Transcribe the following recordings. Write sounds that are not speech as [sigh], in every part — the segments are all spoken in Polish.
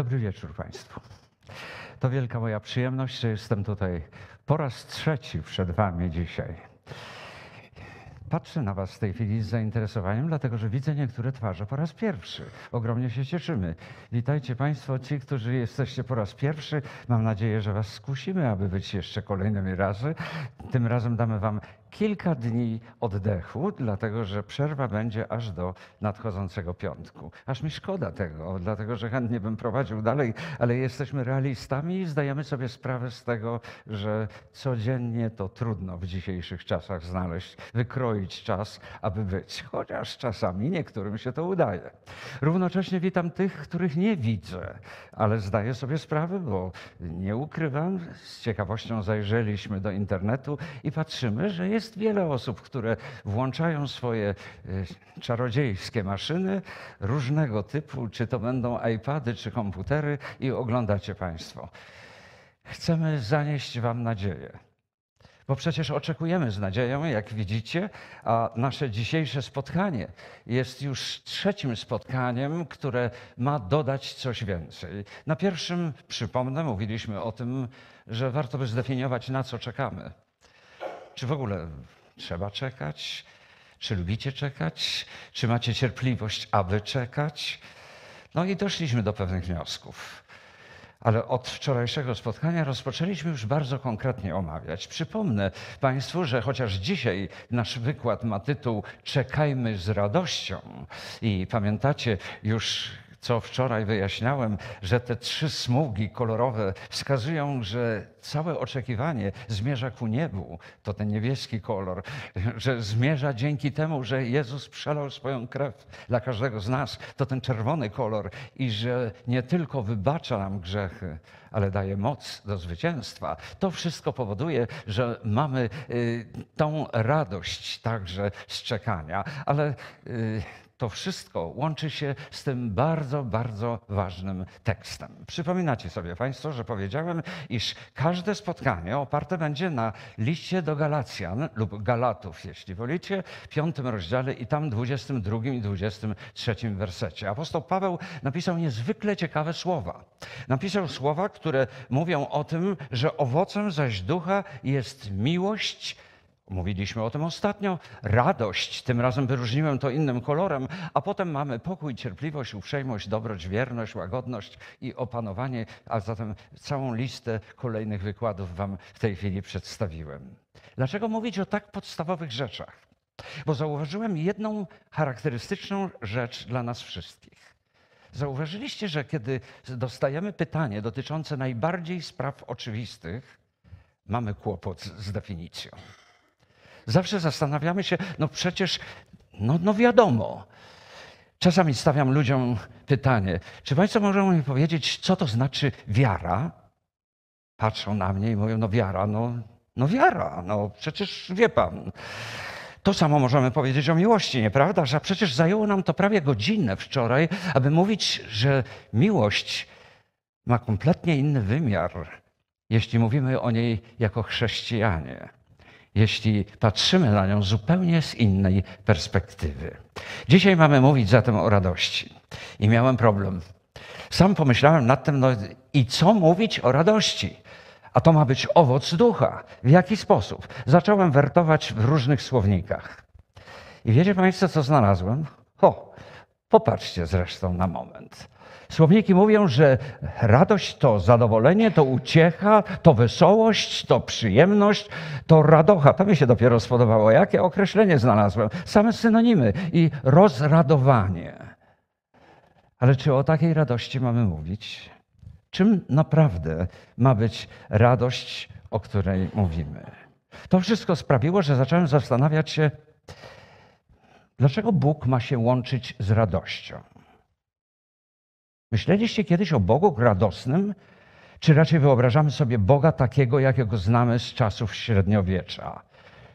Dobry wieczór Państwu. To wielka moja przyjemność, że jestem tutaj po raz trzeci przed Wami dzisiaj. Patrzę na Was w tej chwili z zainteresowaniem, dlatego że widzę niektóre twarze po raz pierwszy. Ogromnie się cieszymy. Witajcie Państwo, ci, którzy jesteście po raz pierwszy. Mam nadzieję, że Was skusimy, aby być jeszcze kolejnymi razy. Tym razem damy Wam kilka dni oddechu, dlatego że przerwa będzie aż do nadchodzącego piątku. Aż mi szkoda tego, dlatego że chętnie bym prowadził dalej, ale jesteśmy realistami i zdajemy sobie sprawę z tego, że codziennie to trudno w dzisiejszych czasach znaleźć, wykroić czas, aby być. Chociaż czasami niektórym się to udaje. Równocześnie witam tych, których nie widzę, ale zdaję sobie sprawę, bo nie ukrywam, z ciekawością zajrzeliśmy do internetu i patrzymy, że jest jest wiele osób, które włączają swoje e, czarodziejskie maszyny różnego typu, czy to będą iPady, czy komputery, i oglądacie Państwo. Chcemy zanieść Wam nadzieję. Bo przecież oczekujemy z nadzieją, jak widzicie, a nasze dzisiejsze spotkanie jest już trzecim spotkaniem, które ma dodać coś więcej. Na pierwszym, przypomnę, mówiliśmy o tym, że warto by zdefiniować, na co czekamy. Czy w ogóle trzeba czekać? Czy lubicie czekać? Czy macie cierpliwość, aby czekać? No i doszliśmy do pewnych wniosków. Ale od wczorajszego spotkania rozpoczęliśmy już bardzo konkretnie omawiać. Przypomnę Państwu, że chociaż dzisiaj nasz wykład ma tytuł Czekajmy z radością i pamiętacie już co wczoraj wyjaśniałem, że te trzy smugi kolorowe wskazują, że całe oczekiwanie zmierza ku niebu, to ten niebieski kolor, że zmierza dzięki temu, że Jezus przelał swoją krew dla każdego z nas, to ten czerwony kolor i że nie tylko wybacza nam grzechy, ale daje moc do zwycięstwa. To wszystko powoduje, że mamy y, tą radość także z czekania, ale y, to wszystko łączy się z tym bardzo, bardzo ważnym tekstem. Przypominacie sobie Państwo, że powiedziałem, iż każde spotkanie oparte będzie na liście do Galacjan lub Galatów, jeśli wolicie, piątym rozdziale i tam 22 i 23 wersecie. Apostoł Paweł napisał niezwykle ciekawe słowa. Napisał słowa, które mówią o tym, że owocem zaś ducha jest miłość, Mówiliśmy o tym ostatnio. Radość, tym razem wyróżniłem to innym kolorem, a potem mamy pokój, cierpliwość, uprzejmość, dobroć, wierność, łagodność i opanowanie, a zatem całą listę kolejnych wykładów Wam w tej chwili przedstawiłem. Dlaczego mówić o tak podstawowych rzeczach? Bo zauważyłem jedną charakterystyczną rzecz dla nas wszystkich. Zauważyliście, że kiedy dostajemy pytanie dotyczące najbardziej spraw oczywistych, mamy kłopot z definicją. Zawsze zastanawiamy się, no przecież, no, no wiadomo. Czasami stawiam ludziom pytanie, czy Państwo mogą mi powiedzieć, co to znaczy wiara? Patrzą na mnie i mówią, no wiara, no, no wiara, no przecież wie Pan. To samo możemy powiedzieć o miłości, nieprawda? Że przecież zajęło nam to prawie godzinę wczoraj, aby mówić, że miłość ma kompletnie inny wymiar, jeśli mówimy o niej jako chrześcijanie jeśli patrzymy na nią zupełnie z innej perspektywy. Dzisiaj mamy mówić zatem o radości. I miałem problem. Sam pomyślałem nad tym, no i co mówić o radości? A to ma być owoc ducha. W jaki sposób? Zacząłem wertować w różnych słownikach. I wiecie Państwo, co znalazłem? Ho, popatrzcie zresztą na moment. Słowniki mówią, że radość to zadowolenie, to uciecha, to wesołość, to przyjemność, to radocha. To mi się dopiero spodobało. Jakie określenie znalazłem? Same synonimy i rozradowanie. Ale czy o takiej radości mamy mówić? Czym naprawdę ma być radość, o której mówimy? To wszystko sprawiło, że zacząłem zastanawiać się, dlaczego Bóg ma się łączyć z radością. Myśleliście kiedyś o Bogu radosnym? Czy raczej wyobrażamy sobie Boga takiego, jakiego znamy z czasów średniowiecza?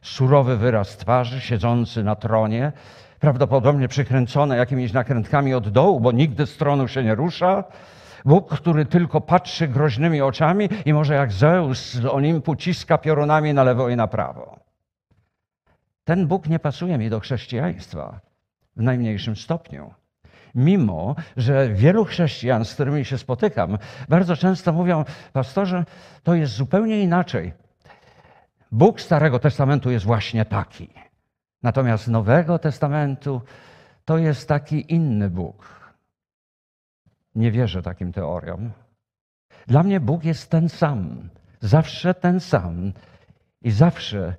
Surowy wyraz twarzy, siedzący na tronie, prawdopodobnie przykręcony jakimiś nakrętkami od dołu, bo nigdy z tronu się nie rusza. Bóg, który tylko patrzy groźnymi oczami i może jak Zeus z Olimpu ciska piorunami na lewo i na prawo. Ten Bóg nie pasuje mi do chrześcijaństwa w najmniejszym stopniu mimo że wielu chrześcijan, z którymi się spotykam, bardzo często mówią, pastorze, to jest zupełnie inaczej. Bóg Starego Testamentu jest właśnie taki. Natomiast Nowego Testamentu to jest taki inny Bóg. Nie wierzę takim teoriom. Dla mnie Bóg jest ten sam, zawsze ten sam i zawsze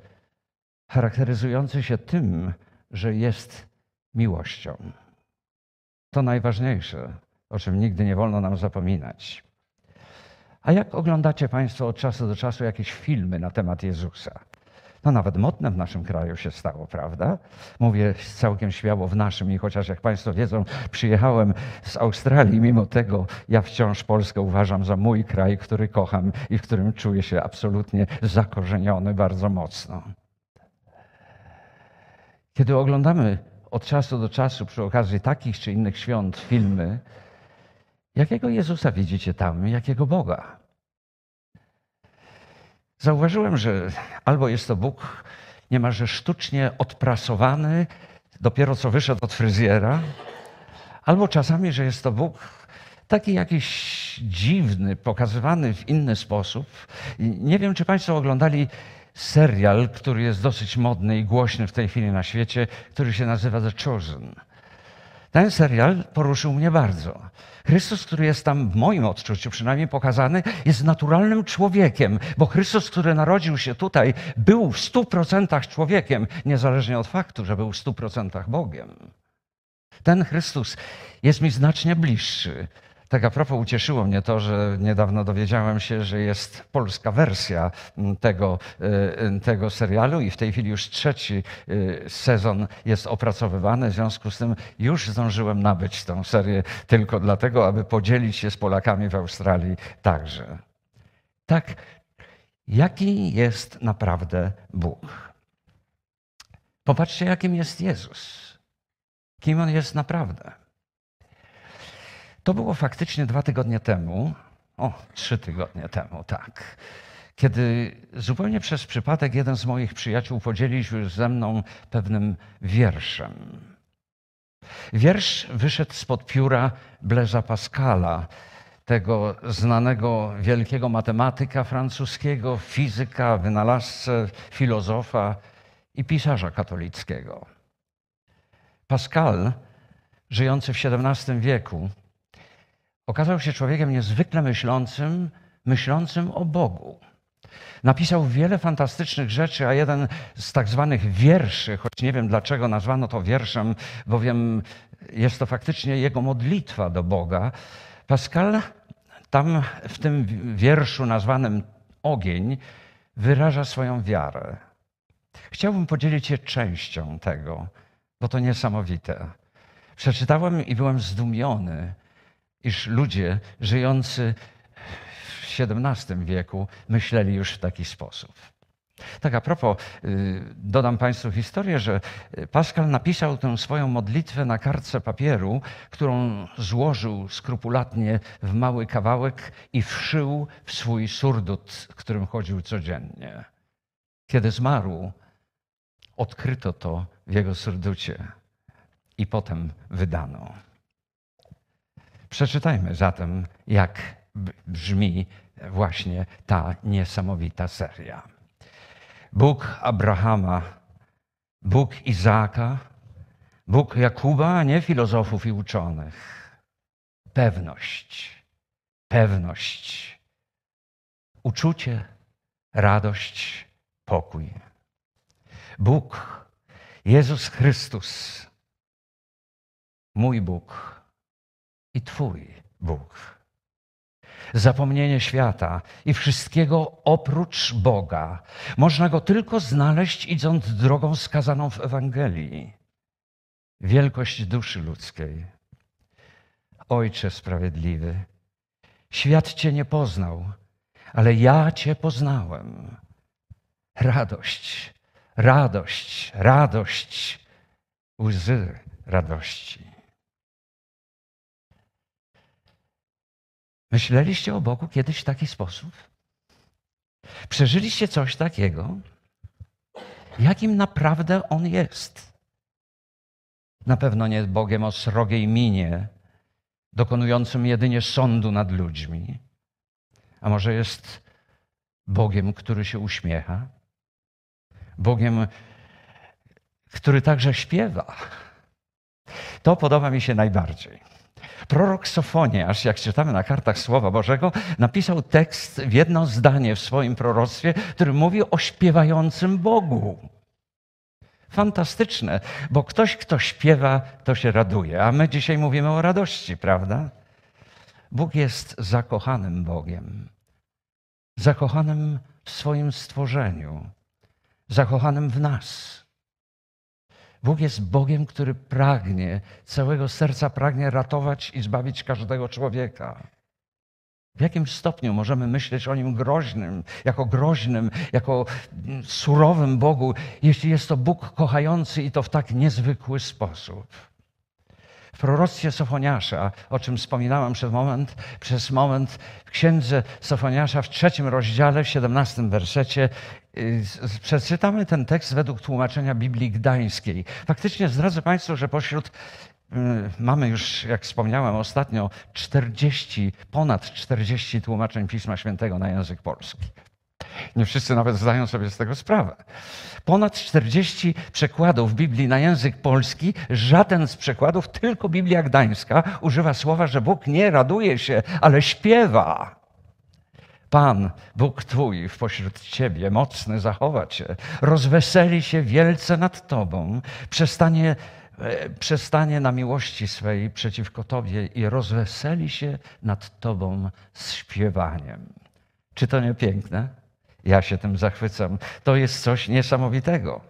charakteryzujący się tym, że jest miłością. To najważniejsze, o czym nigdy nie wolno nam zapominać. A jak oglądacie Państwo od czasu do czasu jakieś filmy na temat Jezusa? No nawet modne w naszym kraju się stało, prawda? Mówię całkiem śmiało w naszym i chociaż jak Państwo wiedzą, przyjechałem z Australii, mimo tego ja wciąż Polskę uważam za mój kraj, który kocham i w którym czuję się absolutnie zakorzeniony bardzo mocno. Kiedy oglądamy od czasu do czasu przy okazji takich czy innych świąt filmy, jakiego Jezusa widzicie tam, jakiego Boga. Zauważyłem, że albo jest to Bóg niemalże sztucznie odprasowany, dopiero co wyszedł od fryzjera, albo czasami, że jest to Bóg taki jakiś dziwny, pokazywany w inny sposób. Nie wiem, czy Państwo oglądali serial, który jest dosyć modny i głośny w tej chwili na świecie, który się nazywa The Chosen. Ten serial poruszył mnie bardzo. Chrystus, który jest tam w moim odczuciu przynajmniej pokazany, jest naturalnym człowiekiem, bo Chrystus, który narodził się tutaj, był w stu procentach człowiekiem, niezależnie od faktu, że był w stu procentach Bogiem. Ten Chrystus jest mi znacznie bliższy tak a propos ucieszyło mnie to, że niedawno dowiedziałem się, że jest polska wersja mm, tego, y, y, tego serialu i w tej chwili już trzeci y, sezon jest opracowywany. W związku z tym już zdążyłem nabyć tą serię tylko dlatego, aby podzielić się z Polakami w Australii także. Tak, jaki jest naprawdę Bóg? Popatrzcie, jakim jest Jezus. Kim on jest naprawdę. To było faktycznie dwa tygodnie temu, o, trzy tygodnie temu, tak. Kiedy zupełnie przez przypadek jeden z moich przyjaciół podzielił się ze mną pewnym wierszem. Wiersz wyszedł spod pióra Bleza Pascala, tego znanego wielkiego matematyka francuskiego, fizyka, wynalazcę, filozofa i pisarza katolickiego. Pascal, żyjący w XVII wieku, Okazał się człowiekiem niezwykle myślącym, myślącym o Bogu. Napisał wiele fantastycznych rzeczy, a jeden z tak zwanych wierszy, choć nie wiem dlaczego nazwano to wierszem, bowiem jest to faktycznie jego modlitwa do Boga. Pascal tam w tym wierszu nazwanym Ogień wyraża swoją wiarę. Chciałbym podzielić się częścią tego, bo to niesamowite. Przeczytałem i byłem zdumiony iż ludzie żyjący w XVII wieku myśleli już w taki sposób. Tak a propos, y, dodam Państwu historię, że y, Pascal napisał tę swoją modlitwę na kartce papieru, którą złożył skrupulatnie w mały kawałek i wszył w swój surdut, którym chodził codziennie. Kiedy zmarł, odkryto to w jego surducie i potem wydano. Przeczytajmy zatem, jak brzmi właśnie ta niesamowita seria. Bóg Abrahama, Bóg Izaaka, Bóg Jakuba, a nie filozofów i uczonych. Pewność, pewność, uczucie, radość, pokój. Bóg, Jezus Chrystus, mój Bóg, i Twój Bóg. Zapomnienie świata i wszystkiego oprócz Boga. Można go tylko znaleźć idąc drogą skazaną w Ewangelii. Wielkość duszy ludzkiej. Ojcze sprawiedliwy, świat Cię nie poznał, ale ja Cię poznałem. Radość, radość, radość, łzy radości. Myśleliście o Bogu kiedyś w taki sposób? Przeżyliście coś takiego, jakim naprawdę On jest. Na pewno nie Bogiem o srogiej minie, dokonującym jedynie sądu nad ludźmi. A może jest Bogiem, który się uśmiecha? Bogiem, który także śpiewa. To podoba mi się najbardziej. Prorok Sofoniasz, jak czytamy na kartach Słowa Bożego, napisał tekst w jedno zdanie w swoim proroctwie, który mówi o śpiewającym Bogu. Fantastyczne, bo ktoś, kto śpiewa, to się raduje. A my dzisiaj mówimy o radości, prawda? Bóg jest zakochanym Bogiem, zakochanym w swoim stworzeniu, zakochanym w nas. Bóg jest Bogiem, który pragnie, całego serca pragnie ratować i zbawić każdego człowieka. W jakim stopniu możemy myśleć o nim groźnym, jako groźnym, jako mm, surowym Bogu, jeśli jest to Bóg kochający i to w tak niezwykły sposób? W proroctwie Sofoniasza, o czym wspominałam przed moment, przez moment, w księdze Sofoniasza w trzecim rozdziale, w siedemnastym wersecie Przeczytamy ten tekst według tłumaczenia Biblii Gdańskiej. Faktycznie zdradzę Państwu, że pośród mm, Mamy już, jak wspomniałem ostatnio, 40, ponad 40 tłumaczeń Pisma Świętego na język polski. Nie wszyscy nawet zdają sobie z tego sprawę. Ponad 40 przekładów Biblii na język polski, żaden z przekładów, tylko Biblia Gdańska używa słowa, że Bóg nie raduje się, ale śpiewa. Pan, Bóg Twój, w pośród Ciebie, mocny zachowa Cię, rozweseli się wielce nad Tobą, przestanie, e, przestanie na miłości swej przeciwko Tobie i rozweseli się nad Tobą z śpiewaniem. Czy to nie piękne? Ja się tym zachwycam. To jest coś niesamowitego.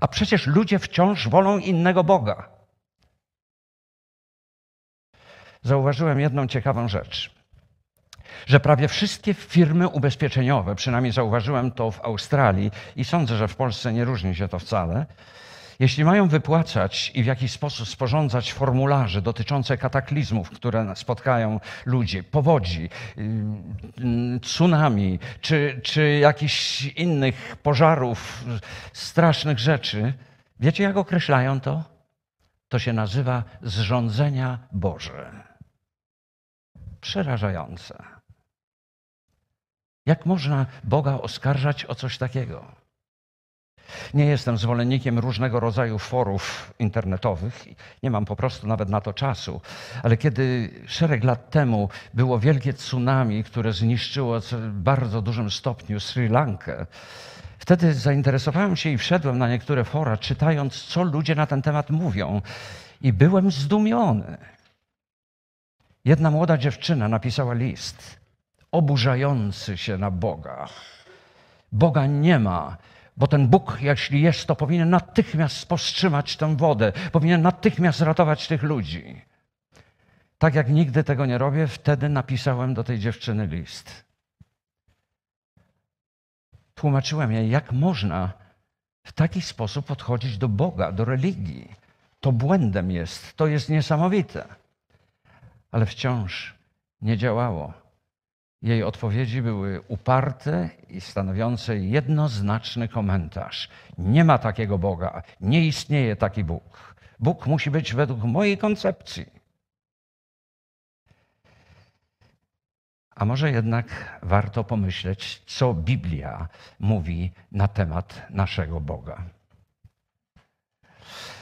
A przecież ludzie wciąż wolą innego Boga. Zauważyłem jedną ciekawą rzecz że prawie wszystkie firmy ubezpieczeniowe, przynajmniej zauważyłem to w Australii i sądzę, że w Polsce nie różni się to wcale, jeśli mają wypłacać i w jakiś sposób sporządzać formularze dotyczące kataklizmów, które spotkają ludzi, powodzi, tsunami czy, czy jakichś innych pożarów, strasznych rzeczy, wiecie jak określają to? To się nazywa zrządzenia Boże. Przerażające. Jak można Boga oskarżać o coś takiego? Nie jestem zwolennikiem różnego rodzaju forów internetowych, nie mam po prostu nawet na to czasu, ale kiedy szereg lat temu było wielkie tsunami, które zniszczyło w bardzo dużym stopniu Sri Lankę, wtedy zainteresowałem się i wszedłem na niektóre fora, czytając, co ludzie na ten temat mówią, i byłem zdumiony. Jedna młoda dziewczyna napisała list oburzający się na Boga. Boga nie ma. Bo ten Bóg, jeśli jest, to powinien natychmiast powstrzymać tę wodę, powinien natychmiast ratować tych ludzi. Tak jak nigdy tego nie robię, wtedy napisałem do tej dziewczyny list. Tłumaczyłem jej, jak można w taki sposób podchodzić do Boga, do religii. To błędem jest, to jest niesamowite. Ale wciąż nie działało jej odpowiedzi były uparte i stanowiące jednoznaczny komentarz. Nie ma takiego Boga, nie istnieje taki Bóg. Bóg musi być według mojej koncepcji. A może jednak warto pomyśleć, co Biblia mówi na temat naszego Boga.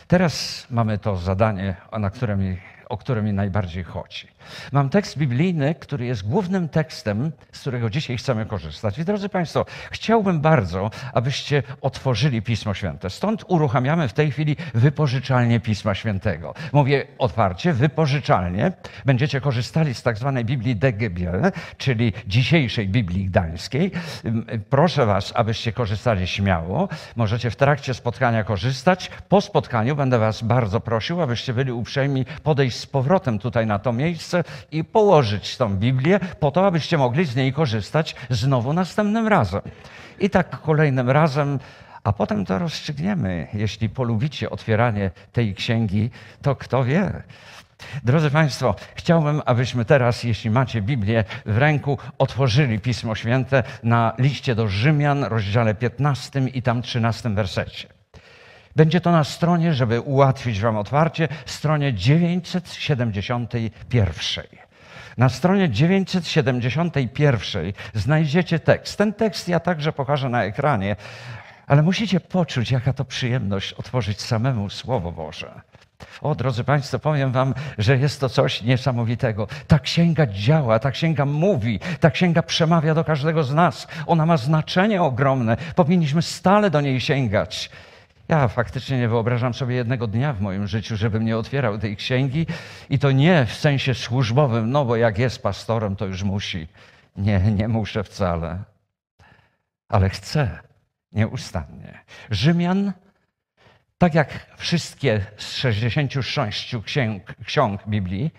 Teraz mamy to zadanie, o, na które mi, o które mi najbardziej chodzi. Mam tekst biblijny, który jest głównym tekstem, z którego dzisiaj chcemy korzystać. I drodzy Państwo, chciałbym bardzo, abyście otworzyli Pismo Święte. Stąd uruchamiamy w tej chwili wypożyczalnię Pisma Świętego. Mówię otwarcie, wypożyczalnie. Będziecie korzystali z tak zwanej Biblii DGB, czyli dzisiejszej Biblii Gdańskiej. Proszę Was, abyście korzystali śmiało. Możecie w trakcie spotkania korzystać. Po spotkaniu będę Was bardzo prosił, abyście byli uprzejmi podejść z powrotem tutaj na to miejsce miejsce i położyć tą Biblię, po to, abyście mogli z niej korzystać znowu następnym razem. I tak kolejnym razem, a potem to rozstrzygniemy. Jeśli polubicie otwieranie tej księgi, to kto wie. Drodzy Państwo, chciałbym, abyśmy teraz, jeśli macie Biblię w ręku, otworzyli Pismo Święte na liście do Rzymian, rozdziale 15 i tam 13 wersecie. Będzie to na stronie, żeby ułatwić Wam otwarcie, stronie 971. Na stronie 971 znajdziecie tekst. Ten tekst ja także pokażę na ekranie, ale musicie poczuć, jaka to przyjemność otworzyć samemu Słowo Boże. O, drodzy Państwo, powiem Wam, że jest to coś niesamowitego. Ta księga działa, ta księga mówi, ta księga przemawia do każdego z nas. Ona ma znaczenie ogromne. Powinniśmy stale do niej sięgać. Ja faktycznie nie wyobrażam sobie jednego dnia w moim życiu, żebym nie otwierał tej księgi i to nie w sensie służbowym, no bo jak jest pastorem, to już musi. Nie, nie muszę wcale. Ale chcę nieustannie. Rzymian, tak jak wszystkie z 66 księg, ksiąg Biblii,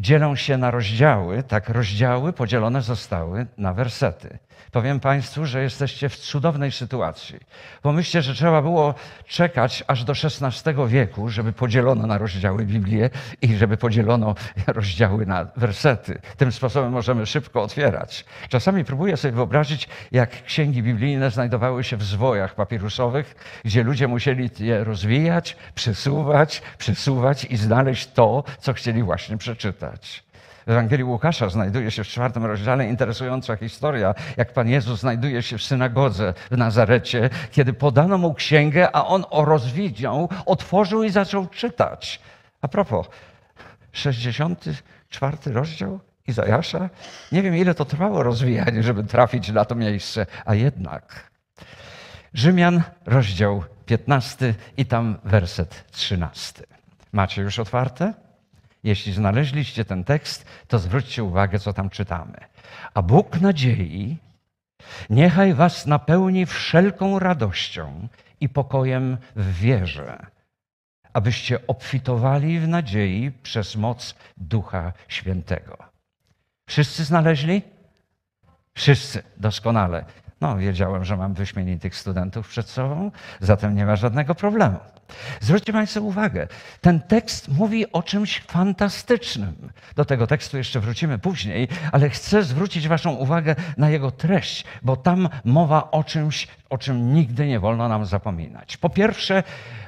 dzielą się na rozdziały, tak rozdziały podzielone zostały na wersety. Powiem Państwu, że jesteście w cudownej sytuacji. Pomyślcie, że trzeba było czekać aż do XVI wieku, żeby podzielono na rozdziały Biblię i żeby podzielono [laughs] rozdziały na wersety. Tym sposobem możemy szybko otwierać. Czasami próbuję sobie wyobrazić, jak księgi biblijne znajdowały się w zwojach papirusowych, gdzie ludzie musieli je rozwijać, przesuwać, przesuwać i znaleźć to, co chcieli właśnie przeczytać. W Ewangelii Łukasza znajduje się w czwartym rozdziale interesująca historia, jak Pan Jezus znajduje się w synagodze w Nazarecie, kiedy podano mu księgę, a on o rozwidział, otworzył i zaczął czytać. A propos, 64 rozdział Izajasza? Nie wiem, ile to trwało rozwijanie, żeby trafić na to miejsce, a jednak. Rzymian, rozdział 15 i tam werset 13. Macie już otwarte? Jeśli znaleźliście ten tekst, to zwróćcie uwagę, co tam czytamy. A Bóg nadziei niechaj was napełni wszelką radością i pokojem w wierze, abyście obfitowali w nadziei przez moc Ducha Świętego. Wszyscy znaleźli? Wszyscy, doskonale. No, wiedziałem, że mam wyśmienitych studentów przed sobą, zatem nie ma żadnego problemu. Zwróćcie Państwo uwagę, ten tekst mówi o czymś fantastycznym. Do tego tekstu jeszcze wrócimy później, ale chcę zwrócić Waszą uwagę na jego treść, bo tam mowa o czymś, o czym nigdy nie wolno nam zapominać. Po pierwsze,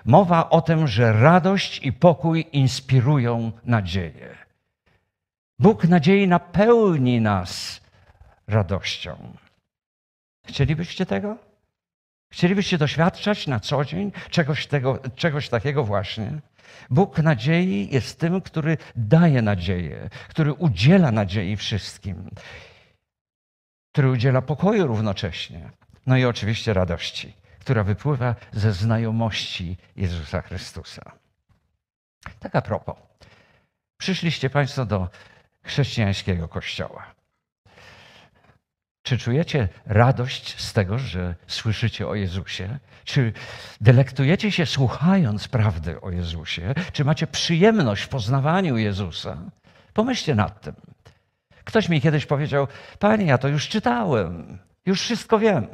mowa o tym, że radość i pokój inspirują nadzieję. Bóg nadziei napełni nas radością. Chcielibyście tego? Chcielibyście doświadczać na co dzień czegoś, tego, czegoś takiego właśnie? Bóg nadziei jest tym, który daje nadzieję, który udziela nadziei wszystkim, który udziela pokoju równocześnie. No i oczywiście radości, która wypływa ze znajomości Jezusa Chrystusa. Tak a propos. Przyszliście Państwo do chrześcijańskiego kościoła. Czy czujecie radość z tego, że słyszycie o Jezusie? Czy delektujecie się słuchając prawdy o Jezusie? Czy macie przyjemność w poznawaniu Jezusa? Pomyślcie nad tym. Ktoś mi kiedyś powiedział: Panie, ja to już czytałem, już wszystko wiem.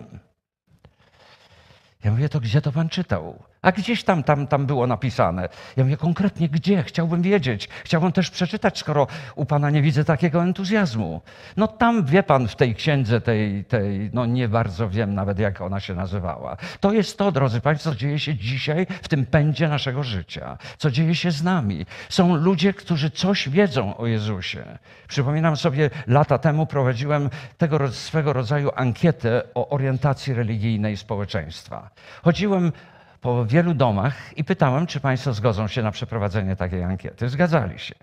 Ja mówię: To gdzie to pan czytał? A gdzieś tam, tam, tam było napisane. Ja mówię, konkretnie gdzie? Chciałbym wiedzieć. Chciałbym też przeczytać, skoro u Pana nie widzę takiego entuzjazmu. No tam, wie Pan, w tej księdze tej, tej no nie bardzo wiem nawet, jak ona się nazywała. To jest to, drodzy Państwo, co dzieje się dzisiaj w tym pędzie naszego życia. Co dzieje się z nami. Są ludzie, którzy coś wiedzą o Jezusie. Przypominam sobie, lata temu prowadziłem tego swego rodzaju ankietę o orientacji religijnej społeczeństwa. Chodziłem po wielu domach i pytałem, czy Państwo zgodzą się na przeprowadzenie takiej ankiety. Zgadzali się.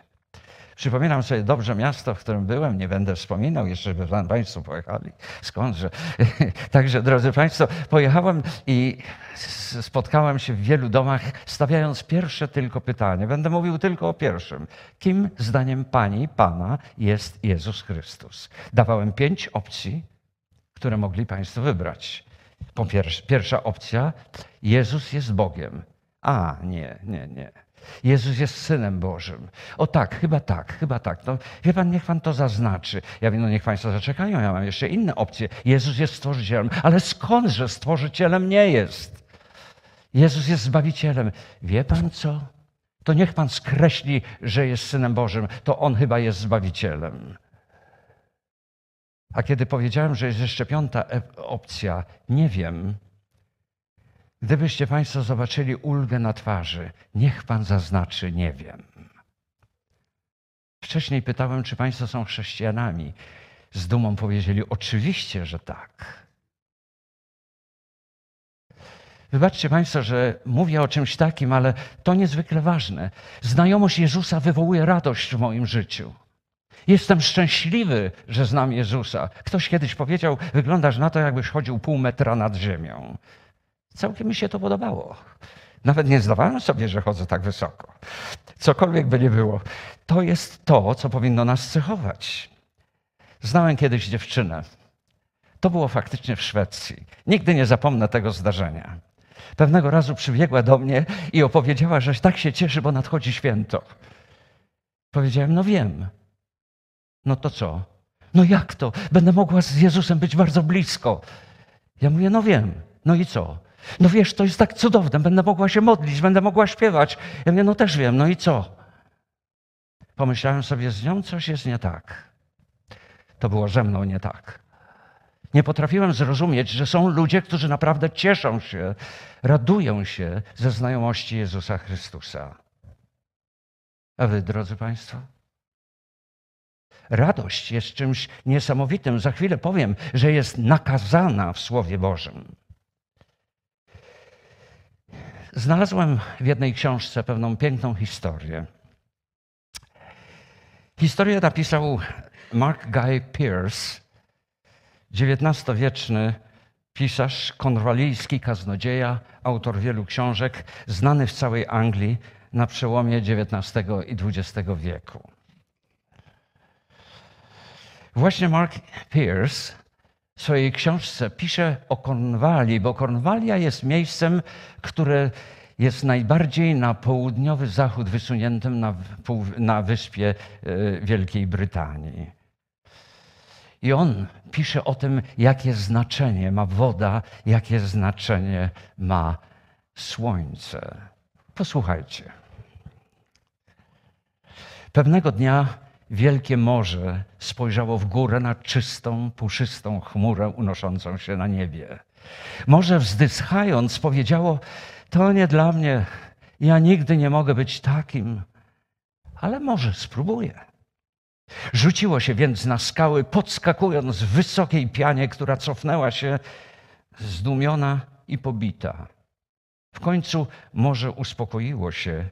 Przypominam sobie dobrze miasto, w którym byłem, nie będę wspominał, jeszcze by Państwo pojechali, skądże. [laughs] Także, drodzy Państwo, pojechałem i spotkałem się w wielu domach, stawiając pierwsze tylko pytanie. Będę mówił tylko o pierwszym. Kim, zdaniem Pani, Pana, jest Jezus Chrystus? Dawałem pięć opcji, które mogli Państwo wybrać. Po pierwsze, pierwsza opcja, Jezus jest Bogiem. A, nie, nie, nie. Jezus jest Synem Bożym. O tak, chyba tak, chyba tak. No, wie pan, niech pan to zaznaczy. Ja wiem, no niech państwo zaczekają, ja mam jeszcze inne opcje. Jezus jest Stworzycielem. Ale skądże Stworzycielem nie jest? Jezus jest Zbawicielem. Wie pan co? To niech pan skreśli, że jest Synem Bożym. To on chyba jest Zbawicielem. A kiedy powiedziałem, że jest jeszcze piąta e, opcja, nie wiem, gdybyście Państwo zobaczyli ulgę na twarzy, niech Pan zaznaczy, nie wiem. Wcześniej pytałem, czy Państwo są chrześcijanami. Z dumą powiedzieli, oczywiście, że tak. Wybaczcie Państwo, że mówię o czymś takim, ale to niezwykle ważne. Znajomość Jezusa wywołuje radość w moim życiu. Jestem szczęśliwy, że znam Jezusa. Ktoś kiedyś powiedział: Wyglądasz na to, jakbyś chodził pół metra nad ziemią. Całkiem mi się to podobało. Nawet nie zdawałem sobie, że chodzę tak wysoko. Cokolwiek by nie było, to jest to, co powinno nas cechować. Znałem kiedyś dziewczynę. To było faktycznie w Szwecji. Nigdy nie zapomnę tego zdarzenia. Pewnego razu przybiegła do mnie i opowiedziała, że tak się cieszy, bo nadchodzi święto. Powiedziałem, no wiem, no to co? No jak to? Będę mogła z Jezusem być bardzo blisko. Ja mówię, no wiem. No i co? No wiesz, to jest tak cudowne. Będę mogła się modlić, będę mogła śpiewać. Ja mówię, no też wiem. No i co? Pomyślałem sobie, z nią coś jest nie tak. To było ze mną nie tak. Nie potrafiłem zrozumieć, że są ludzie, którzy naprawdę cieszą się, radują się ze znajomości Jezusa Chrystusa. A wy, drodzy Państwo? Radość jest czymś niesamowitym. Za chwilę powiem, że jest nakazana w Słowie Bożym. Znalazłem w jednej książce pewną piękną historię. Historię napisał Mark Guy Pierce, XIX-wieczny pisarz, konwalijski kaznodzieja, autor wielu książek, znany w całej Anglii na przełomie XIX i XX wieku. Właśnie Mark Pierce w swojej książce pisze o Kornwalii, bo Kornwalia jest miejscem, które jest najbardziej na południowy zachód wysuniętym na, na wyspie e, Wielkiej Brytanii. I on pisze o tym, jakie znaczenie ma woda, jakie znaczenie ma słońce. Posłuchajcie. Pewnego dnia wielkie morze spojrzało w górę na czystą, puszystą chmurę unoszącą się na niebie. Morze wzdychając powiedziało: To nie dla mnie, ja nigdy nie mogę być takim, ale może spróbuję. Rzuciło się więc na skały, podskakując w wysokiej pianie, która cofnęła się zdumiona i pobita. W końcu morze uspokoiło się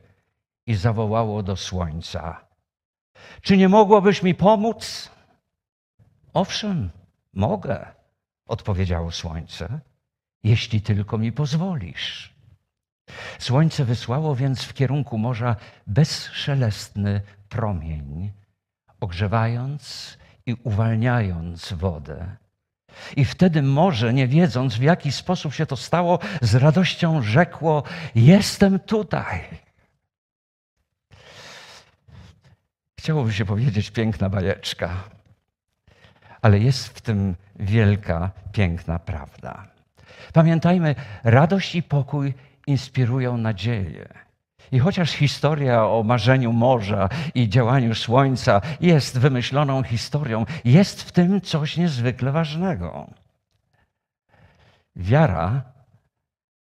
i zawołało do słońca. Czy nie mogłobyś mi pomóc? Owszem, mogę, odpowiedziało słońce, jeśli tylko mi pozwolisz. Słońce wysłało więc w kierunku morza bezszelestny promień, ogrzewając i uwalniając wodę. I wtedy morze, nie wiedząc w jaki sposób się to stało, z radością rzekło: Jestem tutaj. Chciałoby się powiedzieć piękna bajeczka, ale jest w tym wielka, piękna prawda. Pamiętajmy, radość i pokój inspirują nadzieję. I chociaż historia o marzeniu morza i działaniu słońca jest wymyśloną historią, jest w tym coś niezwykle ważnego. Wiara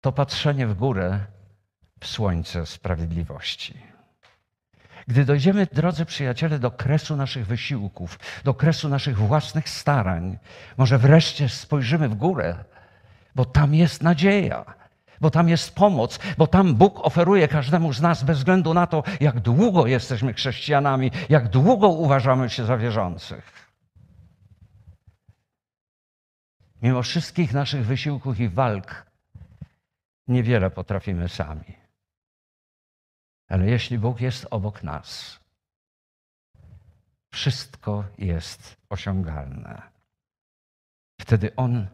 to patrzenie w górę w słońce sprawiedliwości. Gdy dojdziemy, drodzy przyjaciele, do kresu naszych wysiłków, do kresu naszych własnych starań, może wreszcie spojrzymy w górę, bo tam jest nadzieja, bo tam jest pomoc, bo tam Bóg oferuje każdemu z nas bez względu na to, jak długo jesteśmy chrześcijanami, jak długo uważamy się za wierzących. Mimo wszystkich naszych wysiłków i walk, niewiele potrafimy sami. Ale jeśli Bóg jest obok nas, wszystko jest osiągalne. Wtedy On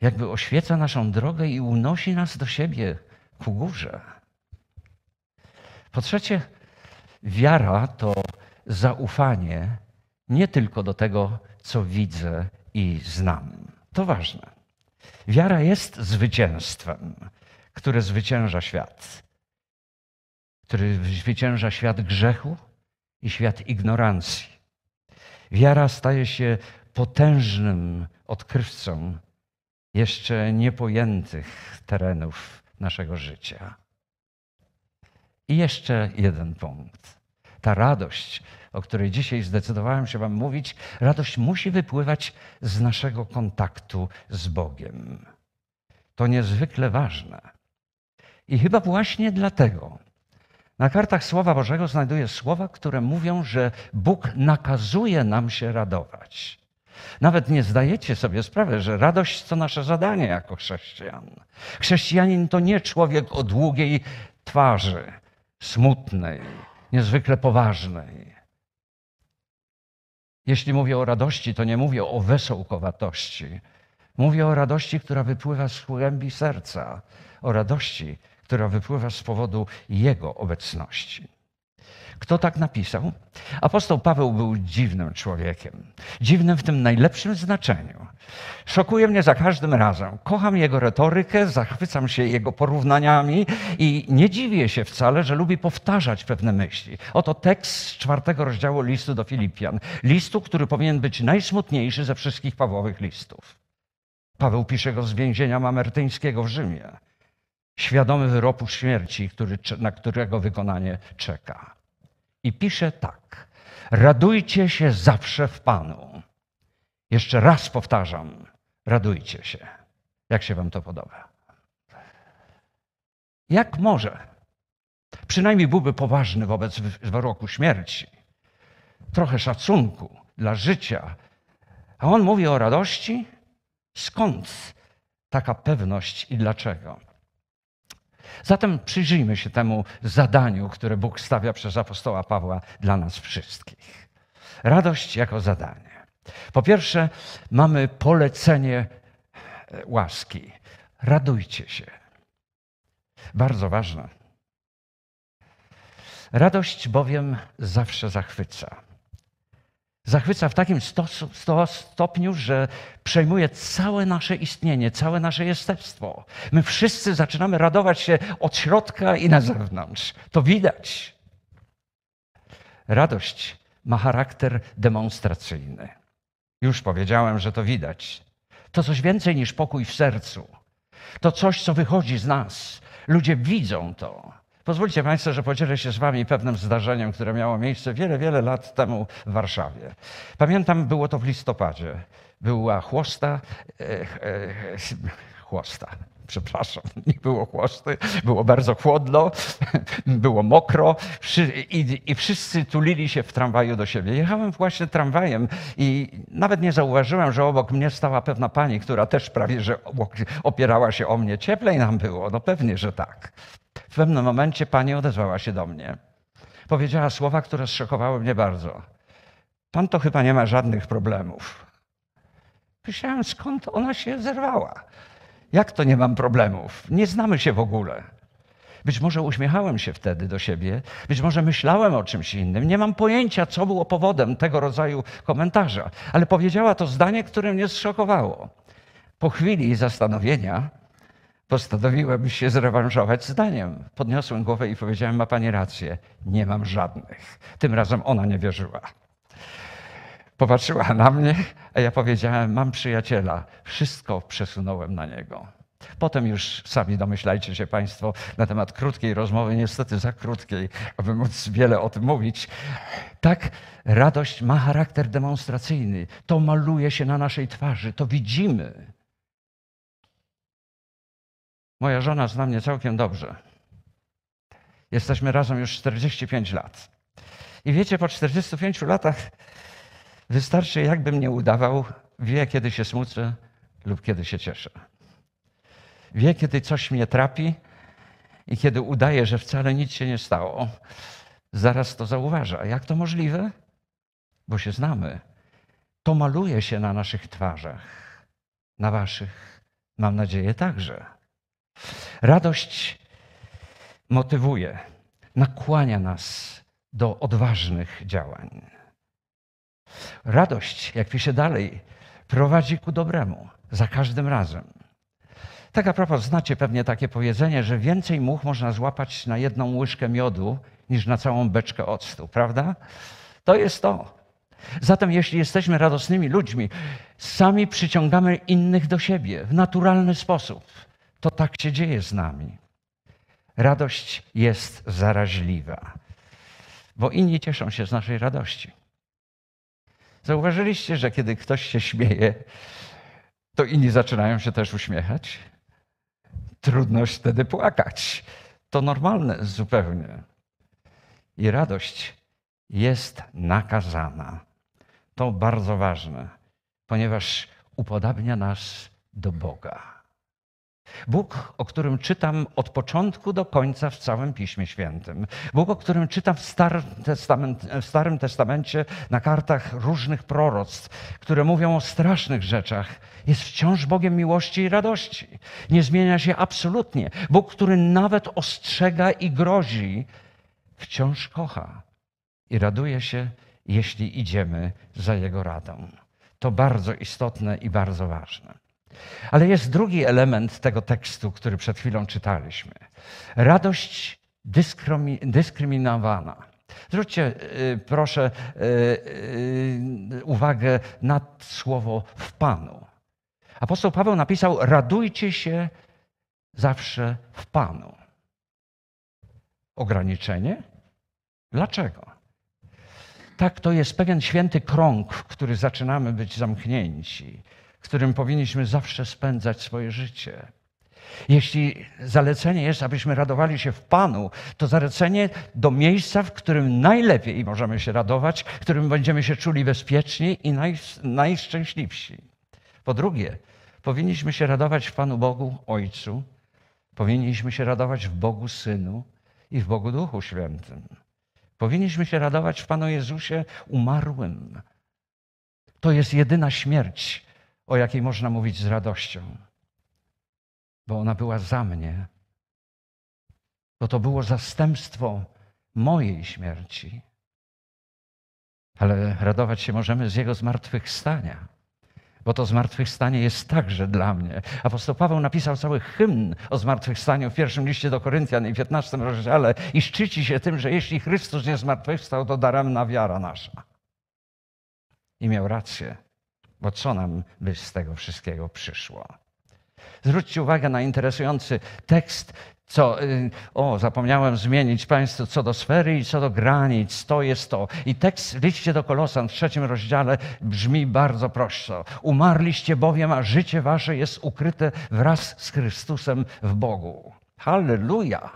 jakby oświeca naszą drogę i unosi nas do siebie ku górze. Po trzecie, wiara to zaufanie nie tylko do tego, co widzę i znam. To ważne. Wiara jest zwycięstwem, które zwycięża świat który zwycięża świat grzechu i świat ignorancji. Wiara staje się potężnym odkrywcą jeszcze niepojętych terenów naszego życia. I jeszcze jeden punkt. Ta radość, o której dzisiaj zdecydowałem się Wam mówić, radość musi wypływać z naszego kontaktu z Bogiem. To niezwykle ważne. I chyba właśnie dlatego na kartach Słowa Bożego znajduję słowa, które mówią, że Bóg nakazuje nam się radować. Nawet nie zdajecie sobie sprawy, że radość to nasze zadanie jako chrześcijan. Chrześcijanin to nie człowiek o długiej twarzy, smutnej, niezwykle poważnej. Jeśli mówię o radości, to nie mówię o wesołkowatości. Mówię o radości, która wypływa z głębi serca, o radości, która wypływa z powodu Jego obecności. Kto tak napisał? Apostoł Paweł był dziwnym człowiekiem. Dziwnym w tym najlepszym znaczeniu. Szokuje mnie za każdym razem. Kocham jego retorykę, zachwycam się jego porównaniami i nie dziwię się wcale, że lubi powtarzać pewne myśli. Oto tekst z czwartego rozdziału listu do Filipian. Listu, który powinien być najsmutniejszy ze wszystkich Pawłowych listów. Paweł pisze go z więzienia mamertyńskiego w Rzymie świadomy wyroku śmierci, który, na którego wykonanie czeka. I pisze tak: Radujcie się zawsze w Panu. Jeszcze raz powtarzam: radujcie się. Jak się Wam to podoba? Jak może? Przynajmniej byłby poważny wobec wyroku śmierci. Trochę szacunku dla życia. A on mówi o radości? Skąd taka pewność i dlaczego? Zatem przyjrzyjmy się temu zadaniu, które Bóg stawia przez apostoła Pawła dla nas wszystkich. Radość jako zadanie. Po pierwsze, mamy polecenie e, łaski. Radujcie się. Bardzo ważne. Radość bowiem zawsze zachwyca zachwyca w takim sto, sto stopniu, że przejmuje całe nasze istnienie, całe nasze jestestwo. My wszyscy zaczynamy radować się od środka i na zewnątrz. To widać. Radość ma charakter demonstracyjny. Już powiedziałem, że to widać. To coś więcej niż pokój w sercu. To coś, co wychodzi z nas. Ludzie widzą to. Pozwólcie Państwo, że podzielę się z Wami pewnym zdarzeniem, które miało miejsce wiele, wiele lat temu w Warszawie. Pamiętam, było to w listopadzie. Była chłosta, e, e, chłosta, przepraszam, [laughs] nie było chłosty, było bardzo chłodno, [laughs] było mokro i, i, wszyscy tulili się w tramwaju do siebie. Jechałem właśnie tramwajem i nawet nie zauważyłem, że obok mnie stała pewna pani, która też prawie że opierała się o mnie. Cieplej nam było, no pewnie, że tak. W pewnym momencie pani odezwała się do mnie. Powiedziała słowa, które zszokowały mnie bardzo. Pan to chyba nie ma żadnych problemów. Myślałem, skąd ona się zerwała. Jak to nie mam problemów? Nie znamy się w ogóle. Być może uśmiechałem się wtedy do siebie, być może myślałem o czymś innym. Nie mam pojęcia, co było powodem tego rodzaju komentarza, ale powiedziała to zdanie, które mnie zszokowało. Po chwili zastanowienia postanowiłem się zrewanżować zdaniem. Podniosłem głowę i powiedziałem: Ma pani rację, nie mam żadnych. Tym razem ona nie wierzyła. Popatrzyła na mnie, a ja powiedziałem: Mam przyjaciela. Wszystko przesunąłem na niego. Potem już sami domyślajcie się Państwo na temat krótkiej rozmowy, niestety za krótkiej, aby móc wiele o tym mówić. Tak, radość ma charakter demonstracyjny. To maluje się na naszej twarzy, to widzimy. Moja żona zna mnie całkiem dobrze. Jesteśmy razem już 45 lat. I wiecie, po 45 latach wystarczy, jakbym nie udawał, wie, kiedy się smucę lub kiedy się cieszę. Wie, kiedy coś mnie trapi i kiedy udaje, że wcale nic się nie stało. Zaraz to zauważa. Jak to możliwe? Bo się znamy. To maluje się na naszych twarzach, na waszych, mam nadzieję, także. Radość motywuje, nakłania nas do odważnych działań. Radość, jak pisze dalej, prowadzi ku dobremu za każdym razem. Tak a propos, znacie pewnie takie powiedzenie, że więcej much można złapać na jedną łyżkę miodu niż na całą beczkę octu, prawda? To jest to. Zatem jeśli jesteśmy radosnymi ludźmi, sami przyciągamy innych do siebie w naturalny sposób to tak się dzieje z nami. Radość jest zaraźliwa, bo inni cieszą się z naszej radości. Zauważyliście, że kiedy ktoś się śmieje, to inni zaczynają się też uśmiechać? Trudno wtedy płakać. To normalne zupełnie. I radość jest nakazana. To bardzo ważne, ponieważ upodabnia nas do Boga. Bóg, o którym czytam od początku do końca w całym Piśmie Świętym. Bóg, o którym czytam w Starym, w Starym, Testamencie na kartach różnych proroctw, które mówią o strasznych rzeczach, jest wciąż Bogiem miłości i radości. Nie zmienia się absolutnie. Bóg, który nawet ostrzega i grozi, wciąż kocha i raduje się, jeśli idziemy za Jego radą. To bardzo istotne i bardzo ważne. Ale jest drugi element tego tekstu, który przed chwilą czytaliśmy. Radość dyskryminowana. Zwróćcie y, proszę y, y, uwagę na słowo w Panu. Apostoł Paweł napisał: Radujcie się zawsze w Panu. Ograniczenie? Dlaczego? Tak, to jest pewien święty krąg, w który zaczynamy być zamknięci w którym powinniśmy zawsze spędzać swoje życie. Jeśli zalecenie jest, abyśmy radowali się w Panu, to zalecenie do miejsca, w którym najlepiej możemy się radować, w którym będziemy się czuli bezpieczni i naj, najszczęśliwsi. Po drugie, powinniśmy się radować w Panu Bogu Ojcu, powinniśmy się radować w Bogu Synu i w Bogu Duchu Świętym. Powinniśmy się radować w Panu Jezusie umarłym. To jest jedyna śmierć, o jakiej można mówić z radością, bo ona była za mnie, bo to było zastępstwo mojej śmierci. Ale radować się możemy z Jego zmartwychwstania, bo to zmartwychwstanie jest także dla mnie. Apostoł Paweł napisał cały hymn o zmartwychwstaniu w pierwszym liście do Koryntian i 15 rozdziale i szczyci się tym, że jeśli Chrystus nie zmartwychwstał, to daremna wiara nasza. I miał rację bo co nam by z tego wszystkiego przyszło? Zwróćcie uwagę na interesujący tekst. Co, y, o, zapomniałem zmienić Państwu co do sfery i co do granic. To jest to. I tekst w liście do Kolosan w trzecim rozdziale brzmi bardzo prosto. Umarliście bowiem, a życie wasze jest ukryte wraz z Chrystusem w Bogu. Halleluja!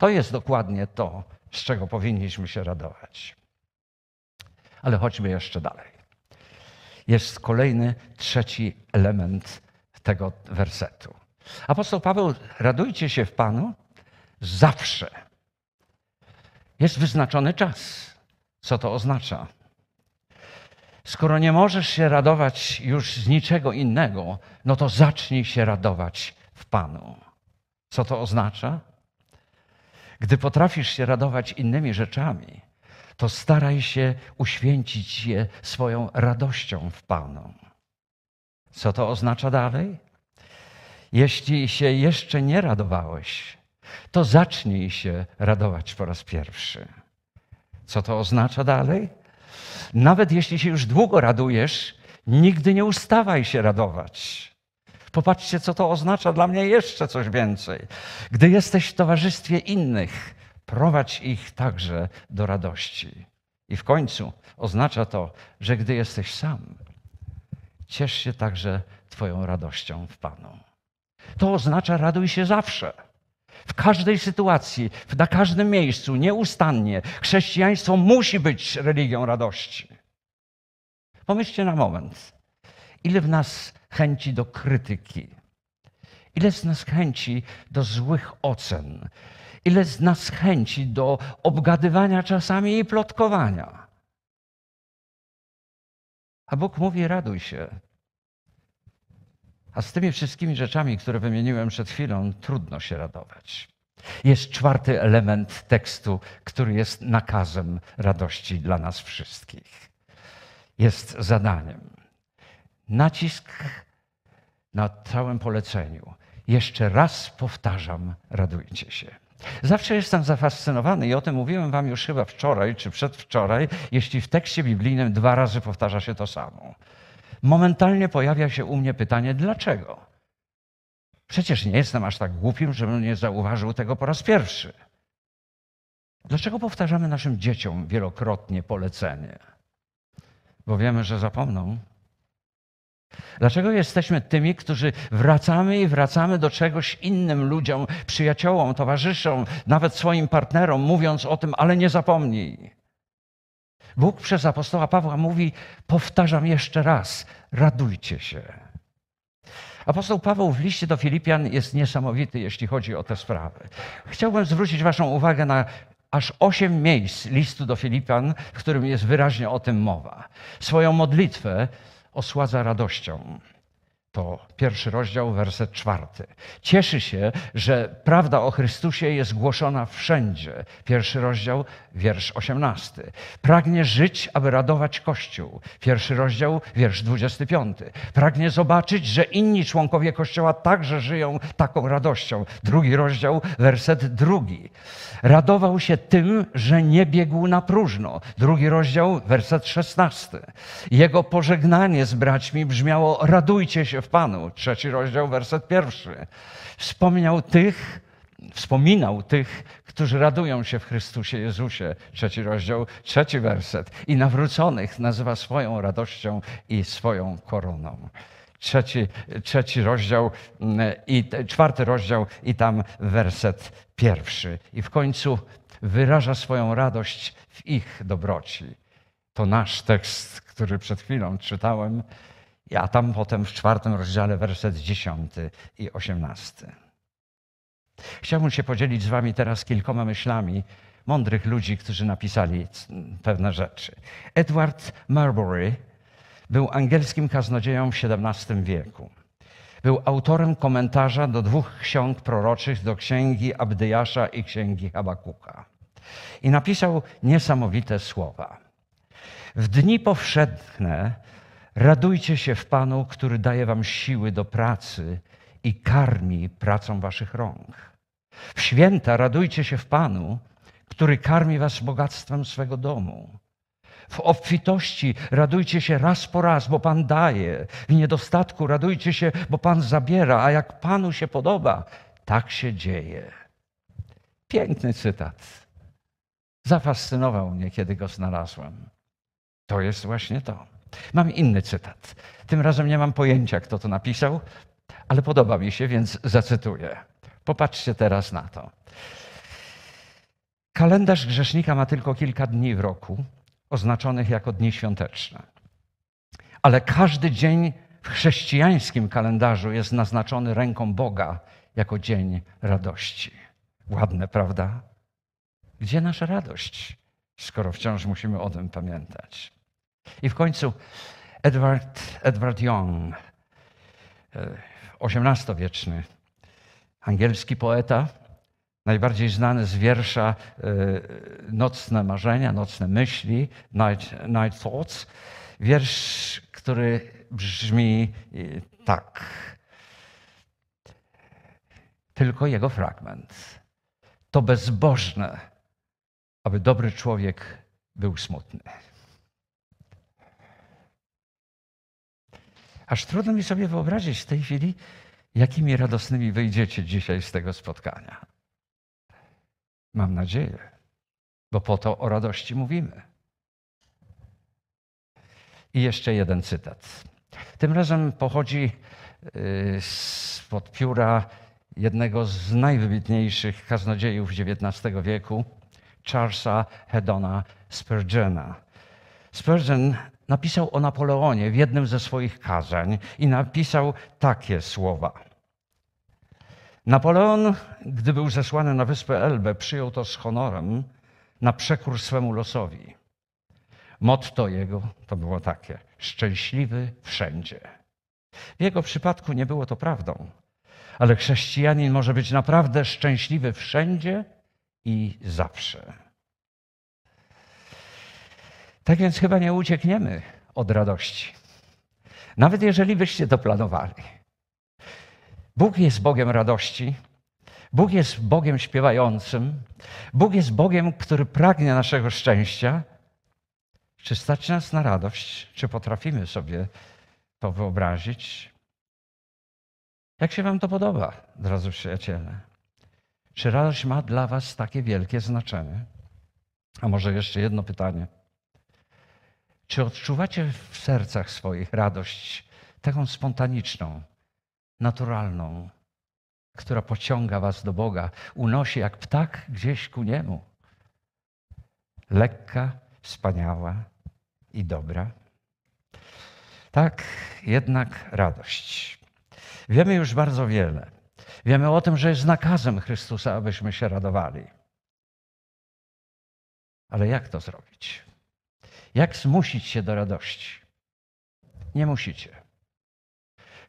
To jest dokładnie to, z czego powinniśmy się radować. Ale chodźmy jeszcze dalej. Jest kolejny, trzeci element tego wersetu. Apostoł Paweł, radujcie się w Panu zawsze. Jest wyznaczony czas. Co to oznacza? Skoro nie możesz się radować już z niczego innego, no to zacznij się radować w Panu. Co to oznacza? Gdy potrafisz się radować innymi rzeczami, to staraj się uświęcić je swoją radością w Panu. Co to oznacza dalej? Jeśli się jeszcze nie radowałeś, to zacznij się radować po raz pierwszy. Co to oznacza dalej? Nawet jeśli się już długo radujesz, nigdy nie ustawaj się radować. Popatrzcie, co to oznacza dla mnie jeszcze coś więcej. Gdy jesteś w towarzystwie innych, Prowadź ich także do radości. I w końcu oznacza to, że gdy jesteś sam, ciesz się także Twoją radością w Panu. To oznacza raduj się zawsze. W każdej sytuacji, na każdym miejscu, nieustannie, chrześcijaństwo musi być religią radości. Pomyślcie na moment, ile w nas chęci do krytyki, ile z nas chęci do złych ocen, Ile z nas chęci do obgadywania czasami i plotkowania. A Bóg mówi: raduj się. A z tymi wszystkimi rzeczami, które wymieniłem przed chwilą, trudno się radować. Jest czwarty element tekstu, który jest nakazem radości dla nas wszystkich. Jest zadaniem. Nacisk na całym poleceniu. Jeszcze raz powtarzam: radujcie się. Zawsze jestem zafascynowany i o tym mówiłem Wam już chyba wczoraj czy przedwczoraj, jeśli w tekście biblijnym dwa razy powtarza się to samo. Momentalnie pojawia się u mnie pytanie, dlaczego? Przecież nie jestem aż tak głupim, żebym nie zauważył tego po raz pierwszy. Dlaczego powtarzamy naszym dzieciom wielokrotnie polecenie? Bo wiemy, że zapomną, Dlaczego jesteśmy tymi, którzy wracamy i wracamy do czegoś innym ludziom, przyjaciołom, towarzyszom, nawet swoim partnerom, mówiąc o tym, ale nie zapomnij? Bóg przez apostoła Pawła mówi: Powtarzam jeszcze raz, radujcie się. Apostoł Paweł w liście do Filipian jest niesamowity, jeśli chodzi o te sprawy. Chciałbym zwrócić Waszą uwagę na aż osiem miejsc listu do Filipian, w którym jest wyraźnie o tym mowa. Swoją modlitwę osładza radością. To pierwszy rozdział, werset czwarty. Cieszy się, że prawda o Chrystusie jest głoszona wszędzie. Pierwszy rozdział, wiersz osiemnasty. Pragnie żyć, aby radować Kościół. Pierwszy rozdział, wiersz dwudziesty piąty. Pragnie zobaczyć, że inni członkowie Kościoła także żyją taką radością. Drugi rozdział, werset drugi. Radował się tym, że nie biegł na próżno. Drugi rozdział, werset szesnasty. Jego pożegnanie z braćmi brzmiało: Radujcie się w Panu. Trzeci rozdział, werset pierwszy. Wspomniał tych, wspominał tych, którzy radują się w Chrystusie Jezusie. Trzeci rozdział, trzeci werset. I nawróconych nazywa swoją radością i swoją koroną trzeci, trzeci rozdział mm, i czwarty rozdział i tam werset pierwszy i w końcu wyraża swoją radość w ich dobroci. To nasz tekst, który przed chwilą czytałem, a tam potem w czwartym rozdziale werset dziesiąty i osiemnasty. Chciałbym się podzielić z Wami teraz kilkoma myślami mądrych ludzi, którzy napisali pewne rzeczy. Edward Marbury był angielskim kaznodzieją w XVII wieku. Był autorem komentarza do dwóch ksiąg proroczych, do księgi Abdyjasza i księgi Habakuka. I napisał niesamowite słowa. W dni powszedne radujcie się w Panu, który daje wam siły do pracy i karmi pracą waszych rąk. W święta radujcie się w Panu, który karmi was bogactwem swego domu w obfitości radujcie się raz po raz, bo Pan daje. W niedostatku radujcie się, bo Pan zabiera, a jak Panu się podoba, tak się dzieje. Piękny cytat. Zafascynował mnie, kiedy go znalazłem. To jest właśnie to. Mam inny cytat. Tym razem nie mam pojęcia, kto to napisał, ale podoba mi się, więc zacytuję. Popatrzcie teraz na to. Kalendarz grzesznika ma tylko kilka dni w roku, oznaczonych jako dni świąteczne. Ale każdy dzień w chrześcijańskim kalendarzu jest naznaczony ręką Boga jako dzień radości. Ładne, prawda? Gdzie nasza radość, skoro wciąż musimy o tym pamiętać? I w końcu Edward, Edward Young, XVIII-wieczny e, angielski poeta, najbardziej znany z wiersza e, Nocne marzenia, nocne myśli, Night, night Thoughts. Wiersz, który brzmi e, tak. Tylko jego fragment. To bezbożne, aby dobry człowiek był smutny. Aż trudno mi sobie wyobrazić w tej chwili, jakimi radosnymi wyjdziecie dzisiaj z tego spotkania. Mam nadzieję, bo po to o radości mówimy. I jeszcze jeden cytat. Tym razem pochodzi y, spod pióra jednego z najwybitniejszych kaznodziejów XIX wieku, Charlesa Hedona Spurgeona. Spurgeon napisał o Napoleonie w jednym ze swoich kazań i napisał takie słowa – Napoleon, gdy był zesłany na wyspę Elbę, przyjął to z honorem na przekór swemu losowi. Motto jego to było takie: szczęśliwy wszędzie. W jego przypadku nie było to prawdą, ale chrześcijanin może być naprawdę szczęśliwy wszędzie i zawsze. Tak więc chyba nie uciekniemy od radości, nawet jeżeli byście to planowali. Bóg jest Bogiem radości, Bóg jest Bogiem śpiewającym, Bóg jest Bogiem, który pragnie naszego szczęścia. Czy stać nas na radość? Czy potrafimy sobie to wyobrazić? Jak się Wam to podoba, drodzy przyjaciele? Czy radość ma dla Was takie wielkie znaczenie? A może jeszcze jedno pytanie. Czy odczuwacie w sercach swoich radość, taką spontaniczną, naturalną, która pociąga was do Boga, unosi jak ptak gdzieś ku niemu. Lekka, wspaniała i dobra. Tak, jednak radość. Wiemy już bardzo wiele. Wiemy o tym, że jest nakazem Chrystusa, abyśmy się radowali. Ale jak to zrobić? Jak zmusić się do radości? Nie musicie.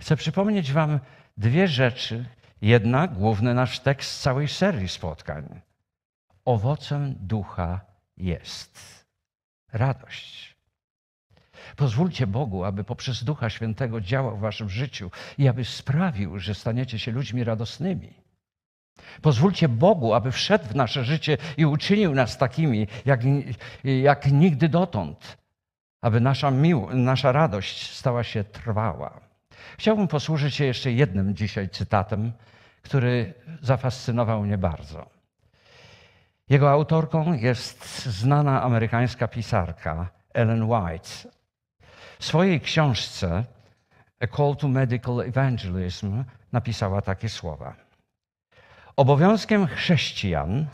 Chcę przypomnieć Wam dwie rzeczy. Jedna, główny nasz tekst z całej serii spotkań. Owocem ducha jest radość. Pozwólcie Bogu, aby poprzez Ducha Świętego działał w Waszym życiu i aby sprawił, że staniecie się ludźmi radosnymi. Pozwólcie Bogu, aby wszedł w nasze życie i uczynił nas takimi, jak, jak nigdy dotąd, aby nasza, miło, nasza radość stała się trwała. Chciałbym posłużyć się jeszcze jednym dzisiaj cytatem, który zafascynował mnie bardzo. Jego autorką jest znana amerykańska pisarka Ellen White. W swojej książce A Call to Medical Evangelism napisała takie słowa. Obowiązkiem chrześcijan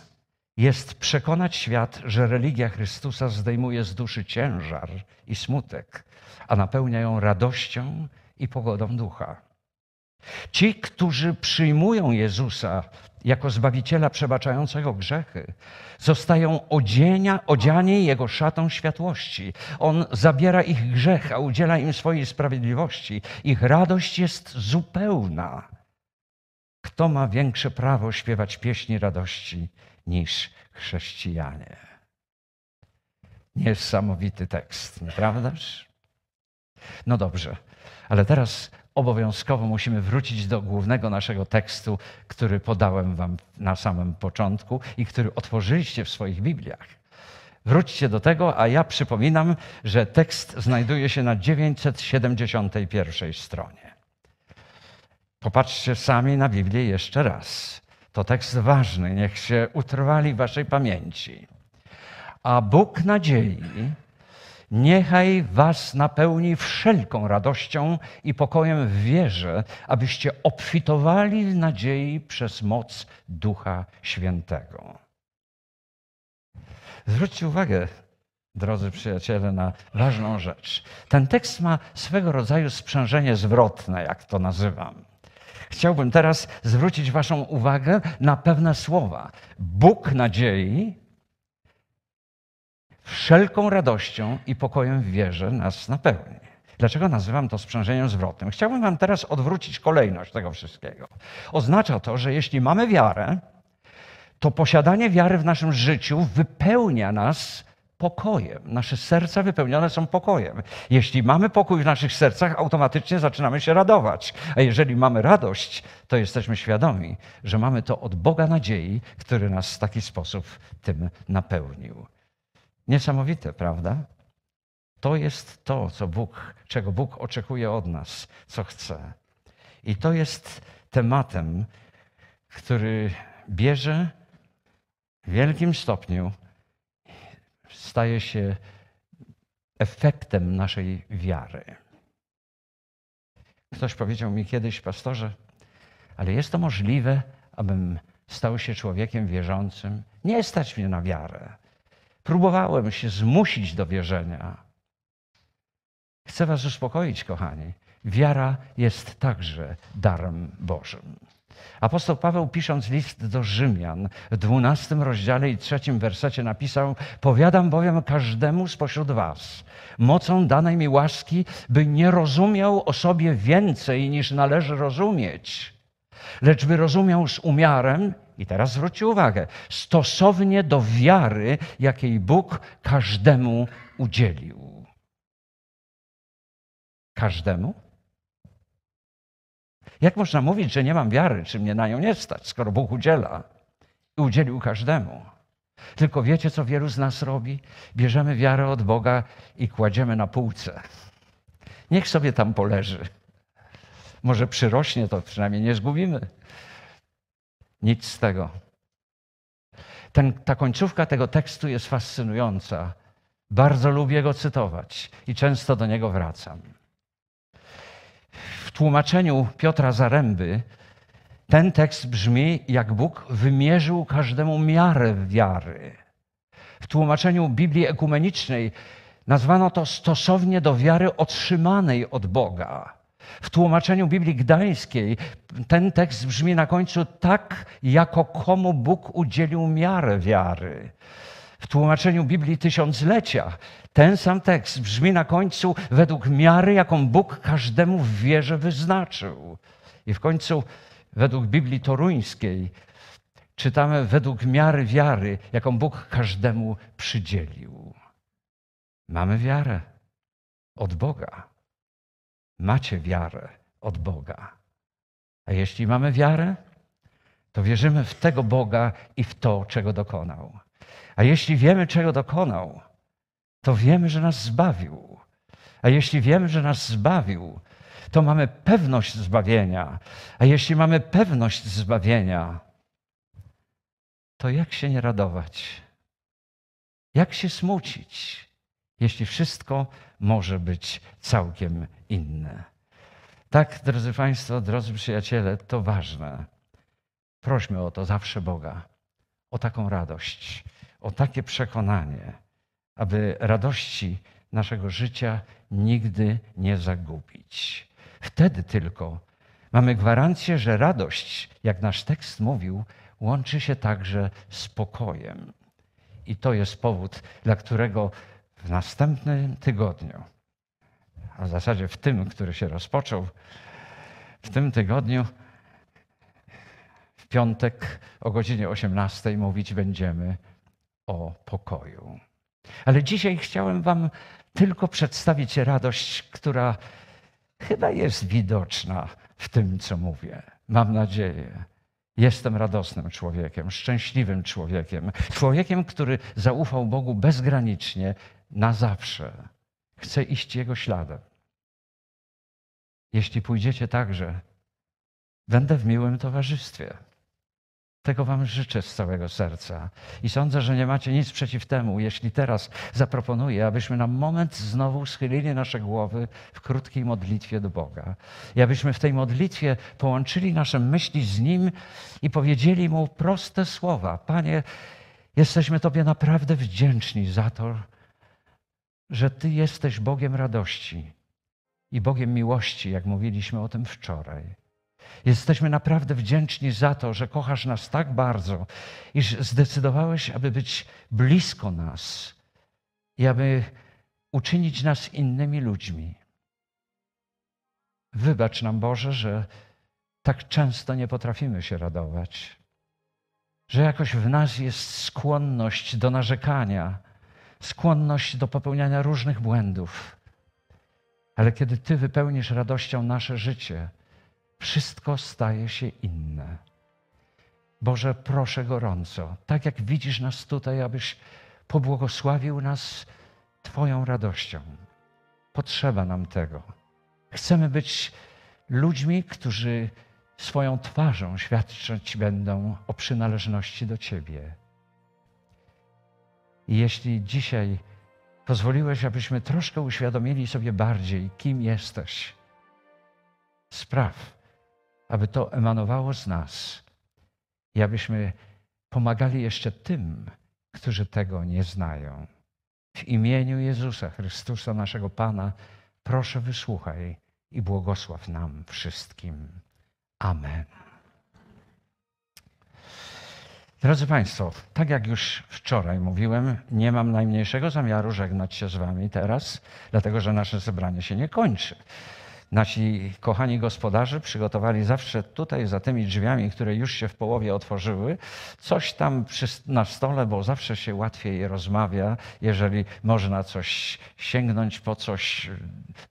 jest przekonać świat, że religia Chrystusa zdejmuje z duszy ciężar i smutek, a napełnia ją radością i pogodą ducha. Ci, którzy przyjmują Jezusa jako Zbawiciela przebaczającego grzechy, zostają odzienia, odziani Jego szatą światłości. On zabiera ich grzech, a udziela im swojej sprawiedliwości. Ich radość jest zupełna. Kto ma większe prawo śpiewać pieśni radości niż chrześcijanie? Niesamowity tekst, nieprawdaż? No dobrze. Ale teraz obowiązkowo musimy wrócić do głównego naszego tekstu, który podałem Wam na samym początku i który otworzyliście w swoich Bibliach. Wróćcie do tego, a ja przypominam, że tekst znajduje się na 971 stronie. Popatrzcie sami na Biblię jeszcze raz. To tekst ważny, niech się utrwali w Waszej pamięci. A Bóg nadziei Niechaj was napełni wszelką radością i pokojem w wierze, abyście obfitowali w nadziei przez moc Ducha Świętego. Zwróćcie uwagę, drodzy przyjaciele, na ważną rzecz. Ten tekst ma swego rodzaju sprzężenie zwrotne, jak to nazywam. Chciałbym teraz zwrócić Waszą uwagę na pewne słowa. Bóg nadziei wszelką radością i pokojem w wierze nas napełni. Dlaczego nazywam to sprzężeniem zwrotnym? Chciałbym Wam teraz odwrócić kolejność tego wszystkiego. Oznacza to, że jeśli mamy wiarę, to posiadanie wiary w naszym życiu wypełnia nas pokojem. Nasze serca wypełnione są pokojem. Jeśli mamy pokój w naszych sercach, automatycznie zaczynamy się radować. A jeżeli mamy radość, to jesteśmy świadomi, że mamy to od Boga nadziei, który nas w taki sposób tym napełnił. Niesamowite, prawda? To jest to, co Bóg, czego Bóg oczekuje od nas, co chce. I to jest tematem, który bierze w wielkim stopniu, staje się efektem naszej wiary. Ktoś powiedział mi kiedyś, pastorze, ale jest to możliwe, abym stał się człowiekiem wierzącym? Nie stać mnie na wiarę. Próbowałem się zmusić do wierzenia. Chcę Was uspokoić, kochani. Wiara jest także darem Bożym. Apostoł Paweł, pisząc list do Rzymian w dwunastym rozdziale i trzecim wersecie, napisał: Powiadam bowiem każdemu spośród Was, mocą danej mi łaski, by nie rozumiał o sobie więcej niż należy rozumieć, lecz by rozumiał z umiarem i teraz zwróćcie uwagę, stosownie do wiary, jakiej Bóg każdemu udzielił. Każdemu? Jak można mówić, że nie mam wiary, czy mnie na nią nie stać, skoro Bóg udziela i udzielił każdemu? Tylko wiecie, co wielu z nas robi? Bierzemy wiarę od Boga i kładziemy na półce. Niech sobie tam poleży. Może przyrośnie to, przynajmniej nie zgubimy nic z tego. Ten, ta końcówka tego tekstu jest fascynująca. Bardzo lubię go cytować i często do niego wracam. W tłumaczeniu Piotra Zaręby ten tekst brzmi, jak Bóg wymierzył każdemu miarę wiary. W tłumaczeniu Biblii Ekumenicznej nazwano to stosownie do wiary otrzymanej od Boga. W tłumaczeniu Biblii Gdańskiej ten tekst brzmi na końcu tak, jako komu Bóg udzielił miarę wiary. W tłumaczeniu Biblii Tysiąclecia ten sam tekst brzmi na końcu według miary, jaką Bóg każdemu w wierze wyznaczył. I w końcu według Biblii Toruńskiej czytamy według miary wiary, jaką Bóg każdemu przydzielił. Mamy wiarę od Boga macie wiarę od Boga. A jeśli mamy wiarę, to wierzymy w tego Boga i w to, czego dokonał. A jeśli wiemy, czego dokonał, to wiemy, że nas zbawił. A jeśli wiemy, że nas zbawił, to mamy pewność zbawienia. A jeśli mamy pewność zbawienia, to jak się nie radować? Jak się smucić, jeśli wszystko może być całkiem inne. Tak, drodzy Państwo, drodzy przyjaciele, to ważne. Prośmy o to zawsze Boga, o taką radość, o takie przekonanie, aby radości naszego życia nigdy nie zagubić. Wtedy tylko mamy gwarancję, że radość, jak nasz tekst mówił, łączy się także z pokojem. I to jest powód, dla którego w następnym tygodniu a w zasadzie w tym, który się rozpoczął, w tym tygodniu, w piątek o godzinie 18 mówić będziemy o pokoju. Ale dzisiaj chciałem Wam tylko przedstawić radość, która chyba jest widoczna w tym, co mówię. Mam nadzieję. Jestem radosnym człowiekiem, szczęśliwym człowiekiem, człowiekiem, który zaufał Bogu bezgranicznie na zawsze chce iść Jego śladem. Jeśli pójdziecie także, będę w miłym towarzystwie. Tego Wam życzę z całego serca i sądzę, że nie macie nic przeciw temu, jeśli teraz zaproponuję, abyśmy na moment znowu schylili nasze głowy w krótkiej modlitwie do Boga i abyśmy w tej modlitwie połączyli nasze myśli z Nim i powiedzieli Mu proste słowa: Panie, jesteśmy Tobie naprawdę wdzięczni za to, że Ty jesteś Bogiem radości i Bogiem miłości, jak mówiliśmy o tym wczoraj. Jesteśmy naprawdę wdzięczni za to, że kochasz nas tak bardzo, iż zdecydowałeś, aby być blisko nas i aby uczynić nas innymi ludźmi. Wybacz nam, Boże, że tak często nie potrafimy się radować, że jakoś w nas jest skłonność do narzekania, skłonność do popełniania różnych błędów. Ale kiedy Ty wypełnisz radością nasze życie, wszystko staje się inne. Boże, proszę gorąco, tak jak widzisz nas tutaj, abyś pobłogosławił nas Twoją radością. Potrzeba nam tego. Chcemy być ludźmi, którzy swoją twarzą świadczyć będą o przynależności do Ciebie. I jeśli dzisiaj pozwoliłeś, abyśmy troszkę uświadomili sobie bardziej, kim jesteś, spraw, aby to emanowało z nas i abyśmy pomagali jeszcze tym, którzy tego nie znają. W imieniu Jezusa Chrystusa, naszego Pana, proszę wysłuchaj i błogosław nam wszystkim. Amen. Drodzy Państwo, tak jak już wczoraj mówiłem, nie mam najmniejszego zamiaru żegnać się z Wami teraz, dlatego że nasze zebranie się nie kończy. Nasi kochani gospodarze przygotowali zawsze tutaj, za tymi drzwiami, które już się w połowie otworzyły, coś tam przy, na stole, bo zawsze się łatwiej rozmawia, jeżeli można coś sięgnąć po coś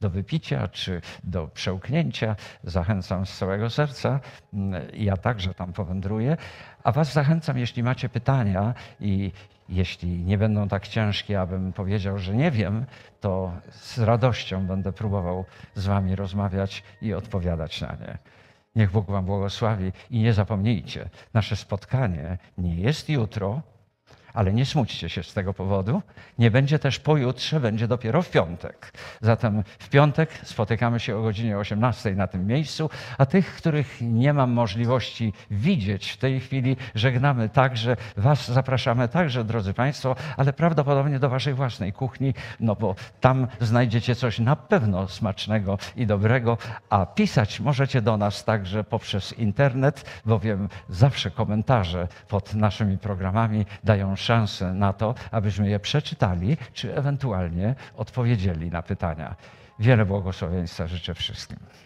do wypicia czy do przełknięcia. Zachęcam z całego serca. Mm, ja także tam powędruję. A Was zachęcam, jeśli macie pytania i jeśli nie będą tak ciężkie, abym powiedział, że nie wiem, to z radością będę próbował z Wami rozmawiać i odpowiadać na nie. Niech Bóg Wam błogosławi i nie zapomnijcie, nasze spotkanie nie jest jutro, ale nie smućcie się z tego powodu. Nie będzie też pojutrze, będzie dopiero w piątek. Zatem w piątek spotykamy się o godzinie 18 na tym miejscu, a tych, których nie mam możliwości widzieć w tej chwili, żegnamy także, Was zapraszamy także, drodzy Państwo, ale prawdopodobnie do Waszej własnej kuchni, no bo tam znajdziecie coś na pewno smacznego i dobrego, a pisać możecie do nas także poprzez internet, bowiem zawsze komentarze pod naszymi programami dają szansę na to, abyśmy je przeczytali, czy ewentualnie odpowiedzieli na pytania. Wiele błogosławieństwa życzę wszystkim.